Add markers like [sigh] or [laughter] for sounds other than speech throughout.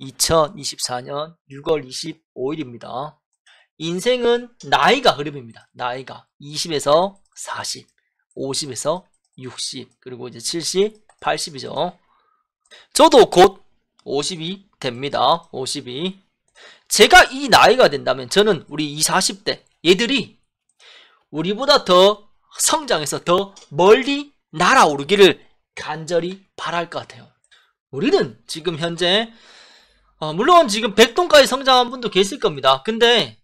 2024년 6월 25일입니다. 인생은 나이가 흐름입니다. 나이가 20에서 40, 50에서 60, 그리고 이제 70, 80이죠. 저도 곧 50이 됩니다. 5 0이 제가 이 나이가 된다면 저는 우리 20, 40대 얘들이 우리보다 더 성장해서 더 멀리 날아오르기를 간절히 바랄 것 같아요. 우리는 지금 현재 어, 물론 지금 백동까지 성장한 분도 계실 겁니다. 근데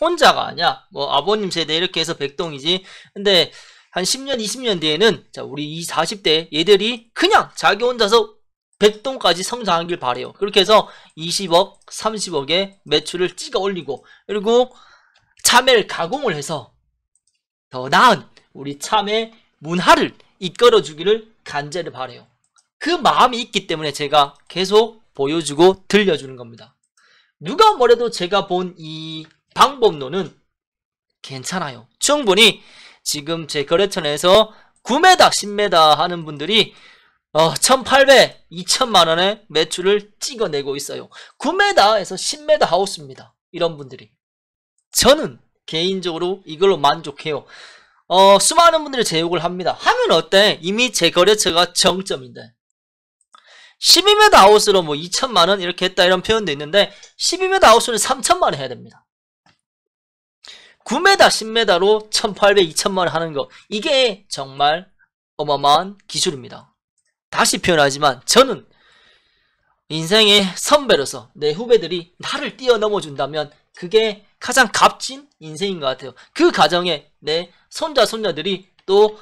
혼자가 아니야. 뭐 아버님 세대 이렇게 해서 백동이지 근데 한 10년, 20년 뒤에는 자, 우리 이 40대 얘들이 그냥 자기 혼자서 100동까지 성장하길 바래요. 그렇게 해서 20억, 30억의 매출을 찍어 올리고 그리고 참외를 가공을 해서 더 나은 우리 참외 문화를 이끌어 주기를 간절히 바래요. 그 마음이 있기 때문에 제가 계속 보여주고 들려주는 겁니다. 누가 뭐래도 제가 본 이 방법론은 괜찮아요. 충분히 지금 제 거래처에서 9m, 10m 하는 분들이 어, 1,800, 2,000만원의 매출을 찍어내고 있어요. 9m에서 10m 하우스입니다. 이런 분들이. 저는 개인적으로 이걸로 만족해요. 어, 수많은 분들이 제욕을 합니다. 하면 어때? 이미 제 거래처가 정점인데. 12m 아웃으로 뭐 2천만원 이렇게 했다 이런 표현도 있는데 12m 아웃으로는 3천만원 해야 됩니다 9m 10m로 1800 2천만원 하는 거 이게 정말 어마어마한 기술입니다 다시 표현하지만 저는 인생의 선배로서 내 후배들이 나를 뛰어넘어 준다면 그게 가장 값진 인생인 것 같아요 그 가정에 내 손자 손녀들이 또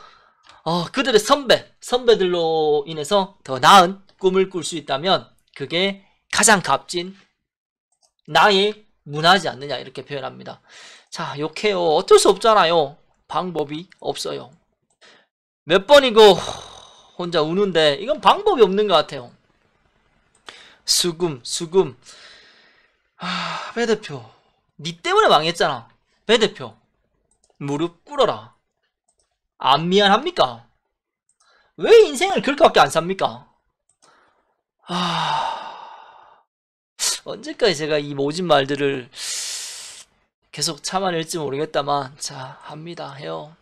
어, 그들의 선배 선배들로 인해서 더 나은 꿈을 꿀 수 있다면 그게 가장 값진 나의 문화지 않느냐 이렇게 표현합니다. 자, 욕해요. 어쩔 수 없잖아요. 방법이 없어요. 몇 번이고 혼자 우는데 이건 방법이 없는 것 같아요. 수금, 수금. 아, 배 대표. 니 때문에 망했잖아. 배 대표. 무릎 꿇어라. 안 미안합니까? 왜 인생을 그렇게밖에 안 삽니까? 아, 언제까지 제가 이 모진 말들을 계속 참아낼지 모르겠다만 자 합니다 해요.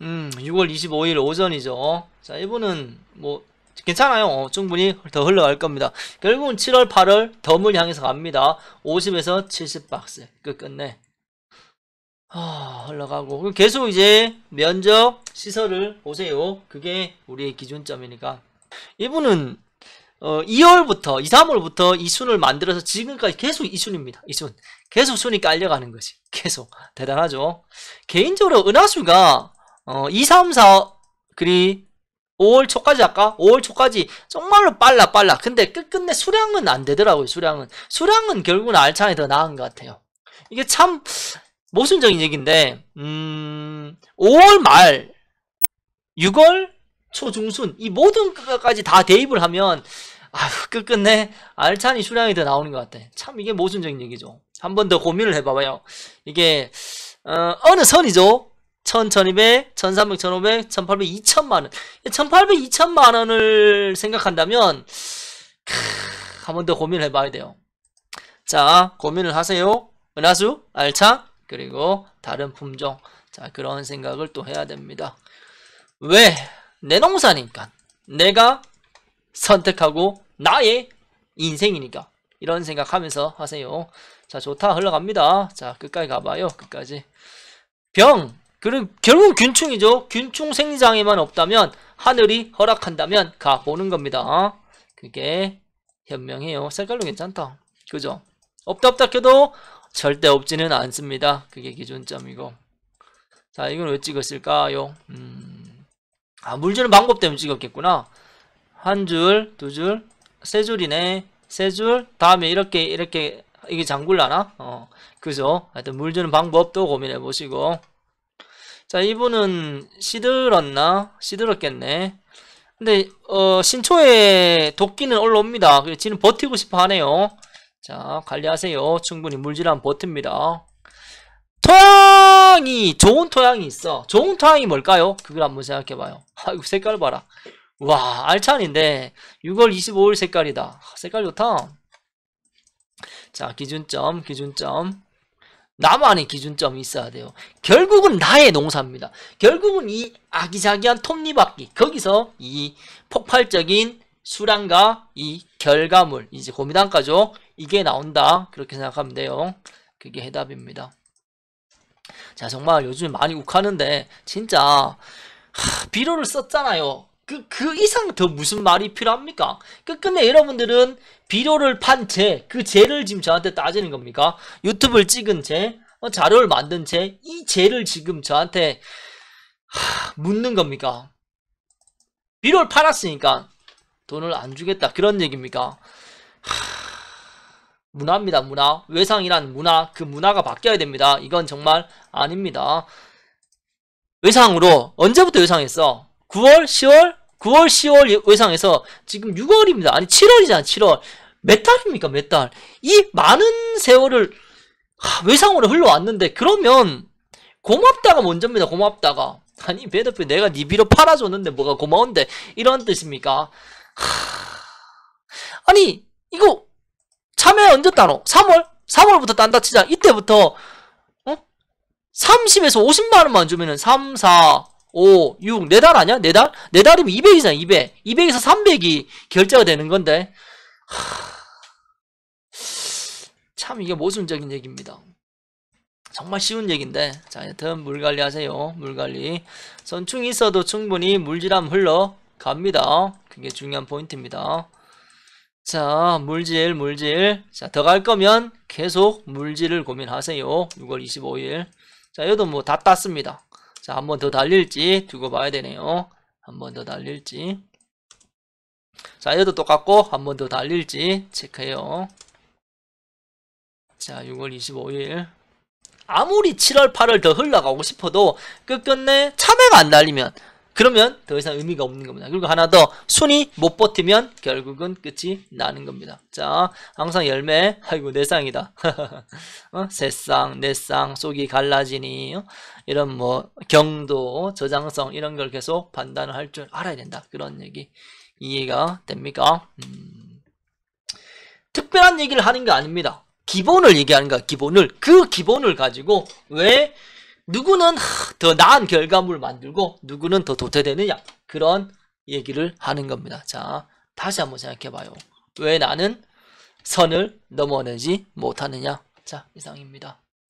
음, 6월 25일 오전이죠. 자, 이분은뭐 괜찮아요. 어, 충분히 더 흘러갈 겁니다. 결국은 7월, 8월 덤을 향해서 갑니다. 50에서 70박스 끝끝내 아, 흘러가고 그럼 계속 이제 면적 시설을 보세요. 그게 우리의 기준점이니까. 이분은 어, 2월부터 2, 3월부터 이 순을 만들어서 지금까지 계속 이 순입니다. 이 순. 계속 순이 깔려가는 거지. [laughs] 계속. 대단하죠. 개인적으로 은하수가 어, 2, 3, 4 그리 5월 초까지 아까 5월 초까지 정말로 빨라 빨라. 근데 끝끝내 수량은 안 되더라고요. 수량은. 수량은 결국은 알찬이 더 나은 것 같아요. 이게 참 모순적인 얘기인데 음, 5월 말 6월 초중순 이 모든 것까지 다 대입을 하면 아휴 끝끝내 알찬이 수량이 더 나오는 것 같아 참 이게 모순적인 얘기죠 한 번 더 고민을 해봐봐요 이게 어, 어느 선이죠 1200, 1300, 1500, 1800, 2000만원 1800, 2000만원을 생각한다면 한 번 더 고민을 해봐야 돼요 자 고민을 하세요 은하수, 알찬, 그리고 다른 품종 자 그런 생각을 또 해야 됩니다 왜내 농사니까 내가 선택하고 나의 인생이니까 이런 생각하면서 하세요 자 좋다 흘러갑니다 자 끝까지 가봐요 끝까지 병그리 결국 균충이죠 균충 생리장애만 없다면 하늘이 허락한다면 가보는 겁니다 그게 현명해요 색깔도 괜찮다 그죠 없다 없다 켜도 절대 없지는 않습니다 그게 기준점이고 자 이건 왜 찍었을까요 음. 아, 물주는 방법 때문에 찍었겠구나. 한 줄, 두 줄, 세 줄이네. 세 줄, 다음에 이렇게, 이렇게, 이게 장굴라나? 어, 그죠? 하여튼 물주는 방법도 고민해 보시고. 자, 이분은 시들었나? 시들었겠네. 근데, 어, 신초에 도끼는 올라옵니다. 지는 버티고 싶어 하네요. 자, 관리하세요. 충분히 물질한 버팁니다. 토양이 좋은 토양이 있어 좋은 토양이 뭘까요? 그걸 한번 생각해봐요 [laughs] 아이고 색깔 봐라 와 알찬인데 6월 25일 색깔이다 색깔 좋다 자 기준점 기준점 나만의 기준점이 있어야 돼요 결국은 나의 농사입니다 결국은 이 아기자기한 톱니바퀴 거기서 이 폭발적인 수량과 이 결과물 이제 고미단가죠 이게 나온다 그렇게 생각하면 돼요 그게 해답입니다 자 정말 요즘 에 많이 욱하는데 진짜 하, 비료를 썼잖아요. 그, 그 이상 더 무슨 말이 필요합니까? 끝끝내 여러분들은 비료를 판 채, 그 죄를 지금 저한테 따지는 겁니까? 유튜브를 찍은 죄, 어, 자료를 만든 채, 이 죄를 지금 저한테 하, 묻는 겁니까? 비료를 팔았으니까 돈을 안 주겠다 그런 얘기입니까? 하, 문화입니다. 문화. 외상이란 문화. 그 문화가 바뀌어야 됩니다. 이건 정말 아닙니다. 외상으로 언제부터 외상했어? 9월, 10월, 9월, 10월 외상에서 지금 6월입니다. 아니 7월이잖아. 7월. 몇 달입니까? 몇 달. 이 많은 세월을 외상으로 흘러왔는데 그러면 고맙다가 먼저입니다. 고맙다가. 아니 배드필 내가 니비로 팔아줬는데 뭐가 고마운데 이런 뜻입니까? 하... 아니 이거 3회 언제 따노? 3월? 3월부터 딴다 치자. 이때부터 어? 30에서 50만 원만 주면은 3, 4, 5, 6, 4달 아니야? 4달? 4달이면 200이잖아, 200. 200에서 300이 결제가 되는 건데. 하... 참 이게 모순적인 얘기입니다. 정말 쉬운 얘기인데 자 여튼 물관리 하세요 물관리 선충이 있어도 충분히 물질함 흘러갑니다 그게 중요한 포인트입니다 자 물질 물질 자 더 갈 거면 계속 물질을 고민하세요 6월 25일 자 여도 뭐 다 땄습니다 자한번더 달릴지 두고 봐야 되네요 한번더 달릴지 자 여도 똑같고 한번더 달릴지 체크해요 자 6월 25일 아무리 7월 8월 더 흘러가고 싶어도 끝끝내 참외가 안 달리면 그러면 더 이상 의미가 없는 겁니다. 그리고 하나 더 순이 못 버티면 결국은 끝이 나는 겁니다. 자 항상 열매 아이고 내 쌍이다. [laughs] 어? 새쌍 내쌍 속이 갈라지니 어? 이런 뭐 경도 저장성 이런 걸 계속 판단을 할 줄 알아야 된다. 그런 얘기 이해가 됩니까? 음. 특별한 얘기를 하는 게 아닙니다. 기본을 얘기하는 거야. 기본을 그 기본을 가지고 왜 누구는 더 나은 결과물을 만들고 누구는 더 도태되느냐 그런 얘기를 하는 겁니다. 자 다시 한번 생각해봐요. 왜 나는 선을 넘어내지 못하느냐 자 이상입니다.